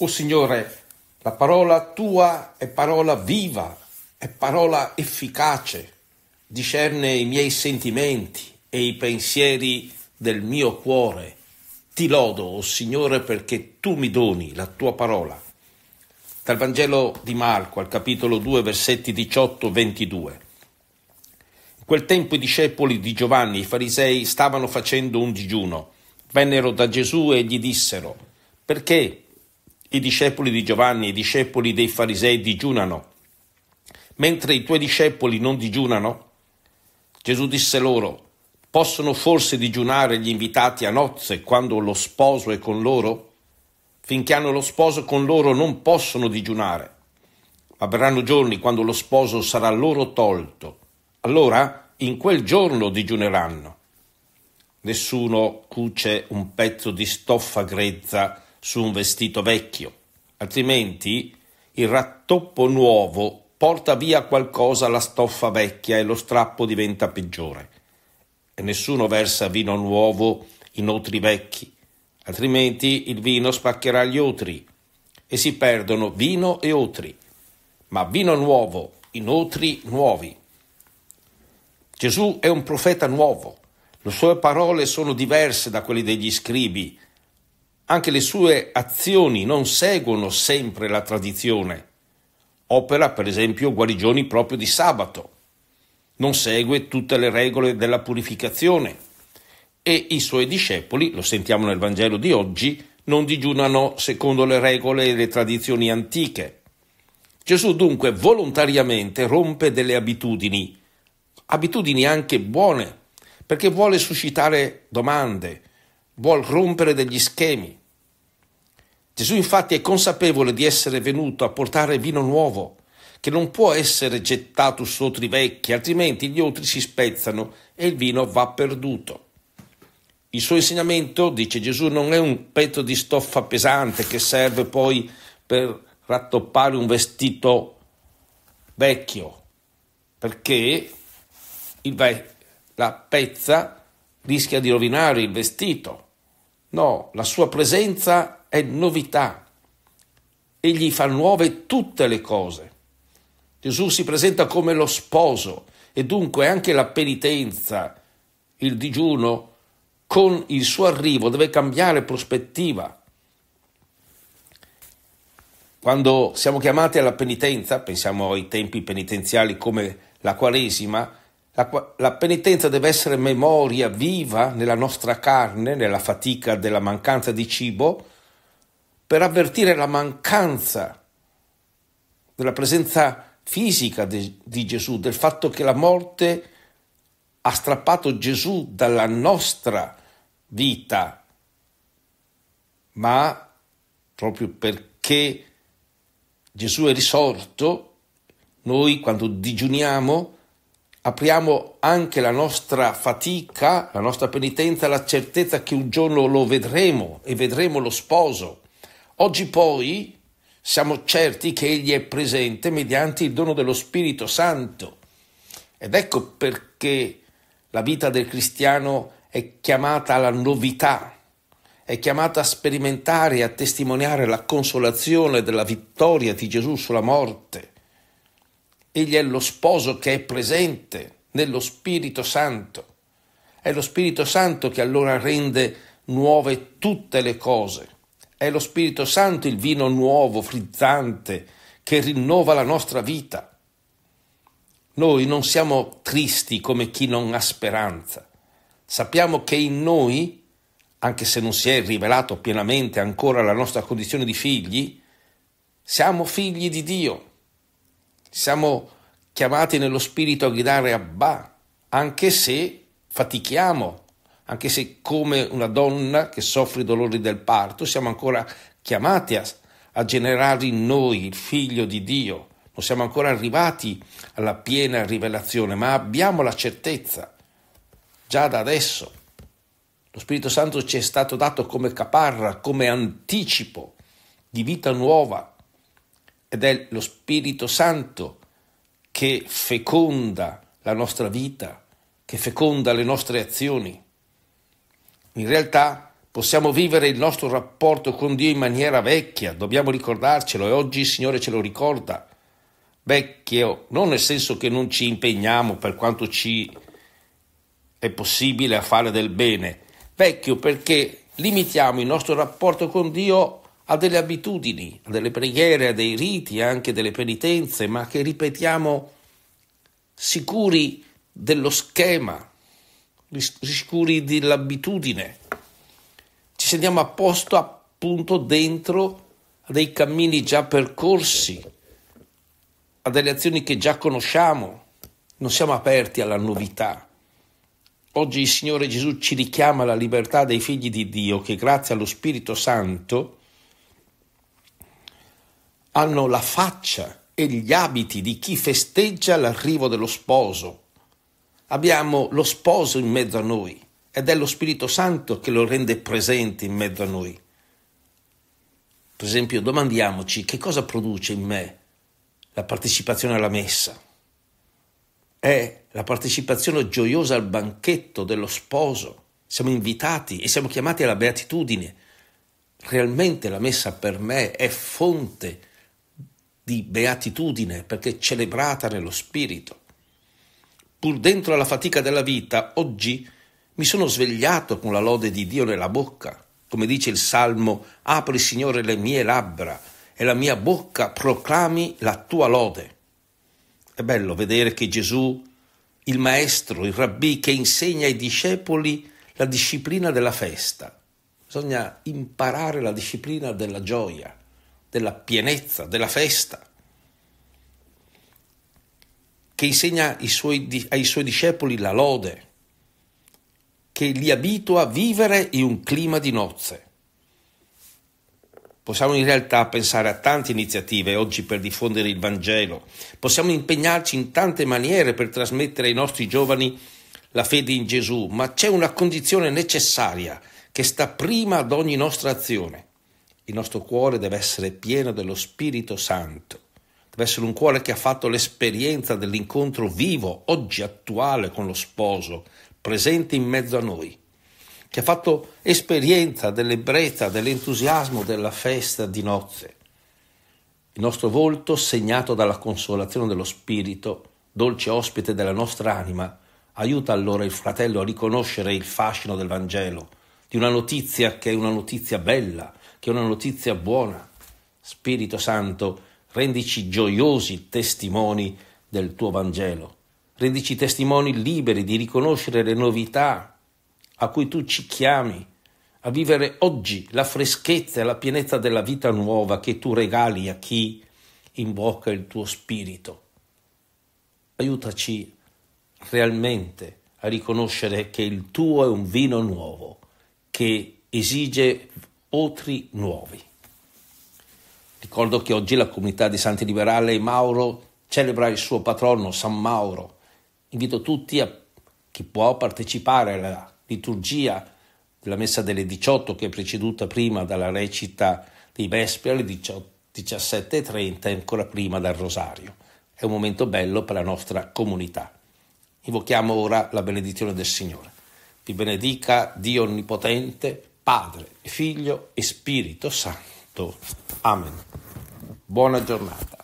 O Signore, la parola tua è parola viva, è parola efficace, discerne i miei sentimenti e i pensieri del mio cuore. Ti lodo, o oh Signore, perché tu mi doni la tua parola. Dal Vangelo di Marco al capitolo 2, versetti 18-22. In quel tempo i discepoli di Giovanni, i farisei, stavano facendo un digiuno. Vennero da Gesù e gli dissero, perché i discepoli di Giovanni, i discepoli dei farisei digiunano, mentre i tuoi discepoli non digiunano? Gesù disse loro, possono forse digiunare gli invitati a nozze quando lo sposo è con loro? Finché hanno lo sposo con loro non possono digiunare, ma verranno giorni quando lo sposo sarà loro tolto. Allora in quel giorno digiuneranno. Nessuno cuce un pezzo di stoffa grezza su un vestito vecchio, altrimenti il rattoppo nuovo porta via qualcosa alla stoffa vecchia e lo strappo diventa peggiore. E nessuno versa vino nuovo in otri vecchi, altrimenti il vino spaccherà gli otri e si perdono vino e otri, ma vino nuovo in otri nuovi. Gesù è un profeta nuovo, le sue parole sono diverse da quelle degli scribi, anche le sue azioni non seguono sempre la tradizione. Opera, per esempio, guarigioni proprio di sabato. Non segue tutte le regole della purificazione. E i suoi discepoli, lo sentiamo nel Vangelo di oggi, non digiunano secondo le regole e le tradizioni antiche. Gesù dunque volontariamente rompe delle abitudini, abitudini anche buone, perché vuole suscitare domande, vuol rompere degli schemi. Gesù infatti è consapevole di essere venuto a portare vino nuovo, che non può essere gettato su otri vecchi, altrimenti gli otri si spezzano e il vino va perduto. Il suo insegnamento, dice Gesù, non è un pezzo di stoffa pesante che serve poi per rattoppare un vestito vecchio, perché ve- la pezza rischia di rovinare il vestito. No, la sua presenza è novità. Egli fa nuove tutte le cose. Gesù si presenta come lo sposo e dunque anche la penitenza, il digiuno, con il suo arrivo deve cambiare prospettiva. Quando siamo chiamati alla penitenza, pensiamo ai tempi penitenziali come la Quaresima, la, la penitenza deve essere memoria viva nella nostra carne, nella fatica della mancanza di cibo, per avvertire la mancanza della presenza fisica di, di Gesù, del fatto che la morte ha strappato Gesù dalla nostra vita, ma proprio perché Gesù è risorto, noi quando digiuniamo apriamo anche la nostra fatica, la nostra penitenza la certezza che un giorno lo vedremo e vedremo lo sposo. Oggi poi siamo certi che Egli è presente mediante il dono dello Spirito Santo. Ed ecco perché la vita del cristiano è chiamata alla novità, è chiamata a sperimentare e a testimoniare la consolazione della vittoria di Gesù sulla morte Egli è lo sposo che è presente nello Spirito Santo. È lo Spirito Santo che allora rende nuove tutte le cose. È lo Spirito Santo il vino nuovo, frizzante, che rinnova la nostra vita. Noi non siamo tristi come chi non ha speranza. Sappiamo che in noi, anche se non si è rivelato pienamente ancora la nostra condizione di figli, siamo figli di Dio siamo chiamati nello spirito a guidare Abba, anche se fatichiamo, anche se come una donna che soffre i dolori del parto, siamo ancora chiamati a, a generare in noi il figlio di Dio. Non siamo ancora arrivati alla piena rivelazione, ma abbiamo la certezza già da adesso. Lo Spirito Santo ci è stato dato come caparra, come anticipo di vita nuova, ed è lo Spirito Santo che feconda la nostra vita, che feconda le nostre azioni. In realtà possiamo vivere il nostro rapporto con Dio in maniera vecchia, dobbiamo ricordarcelo e oggi il Signore ce lo ricorda. Vecchio, non nel senso che non ci impegniamo per quanto ci è possibile a fare del bene, vecchio perché limitiamo il nostro rapporto con Dio a delle abitudini, a delle preghiere, a dei riti, anche delle penitenze, ma che ripetiamo sicuri dello schema, sicuri dell'abitudine. Ci sentiamo a posto appunto dentro a dei cammini già percorsi, a delle azioni che già conosciamo, non siamo aperti alla novità. Oggi il Signore Gesù ci richiama alla libertà dei figli di Dio che grazie allo Spirito Santo hanno la faccia e gli abiti di chi festeggia l'arrivo dello sposo. Abbiamo lo sposo in mezzo a noi ed è lo Spirito Santo che lo rende presente in mezzo a noi. Per esempio, domandiamoci che cosa produce in me la partecipazione alla messa. È la partecipazione gioiosa al banchetto dello sposo. Siamo invitati e siamo chiamati alla beatitudine. Realmente la messa per me è fonte di beatitudine perché celebrata nello spirito. Pur dentro alla fatica della vita, oggi mi sono svegliato con la lode di Dio nella bocca. Come dice il Salmo, apri Signore le mie labbra e la mia bocca proclami la tua lode. È bello vedere che Gesù, il maestro, il rabbì che insegna ai discepoli la disciplina della festa. Bisogna imparare la disciplina della gioia della pienezza, della festa, che insegna ai suoi, ai suoi discepoli la lode, che li abitua a vivere in un clima di nozze. Possiamo in realtà pensare a tante iniziative oggi per diffondere il Vangelo, possiamo impegnarci in tante maniere per trasmettere ai nostri giovani la fede in Gesù, ma c'è una condizione necessaria che sta prima ad ogni nostra azione, il nostro cuore deve essere pieno dello Spirito Santo, deve essere un cuore che ha fatto l'esperienza dell'incontro vivo, oggi attuale, con lo sposo, presente in mezzo a noi, che ha fatto esperienza dell'ebbrezza, dell'entusiasmo della festa di nozze. Il nostro volto segnato dalla consolazione dello Spirito, dolce ospite della nostra anima, aiuta allora il fratello a riconoscere il fascino del Vangelo, di una notizia che è una notizia bella, che è una notizia buona. Spirito Santo, rendici gioiosi testimoni del tuo Vangelo, rendici testimoni liberi di riconoscere le novità a cui tu ci chiami, a vivere oggi la freschezza e la pienezza della vita nuova che tu regali a chi invoca il tuo spirito. Aiutaci realmente a riconoscere che il tuo è un vino nuovo che esige otri nuovi. Ricordo che oggi la comunità di Santi Liberale e Mauro celebra il suo patrono San Mauro. Invito tutti a chi può partecipare alla liturgia della messa delle 18 che è preceduta prima dalla recita dei Vespri alle 17.30 e ancora prima dal Rosario. È un momento bello per la nostra comunità. Invochiamo ora la benedizione del Signore. Ti benedica Dio Onnipotente, Padre, Figlio e Spirito Santo. Amen. Buona giornata.